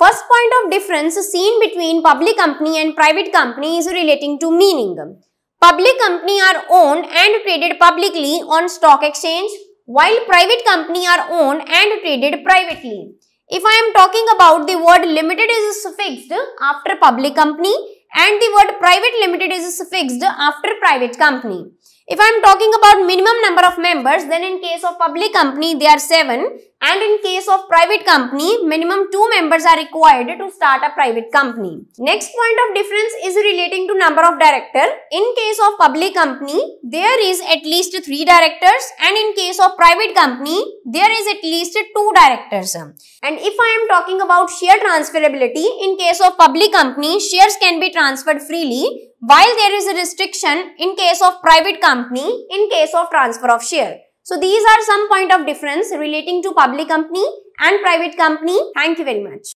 First point of difference seen between public company and private company is relating to meaning. Public company are owned and traded publicly on stock exchange while private company are owned and traded privately. If I am talking about the word limited is suffixed after public company and the word private limited is suffixed after private company. If I am talking about minimum number of members then in case of public company they are 7 and in case of private company, minimum two members are required to start a private company. Next point of difference is relating to number of director. In case of public company, there is at least three directors and in case of private company, there is at least two directors. And if I am talking about share transferability, in case of public company, shares can be transferred freely while there is a restriction in case of private company in case of transfer of share. So these are some point of difference relating to public company and private company. Thank you very much.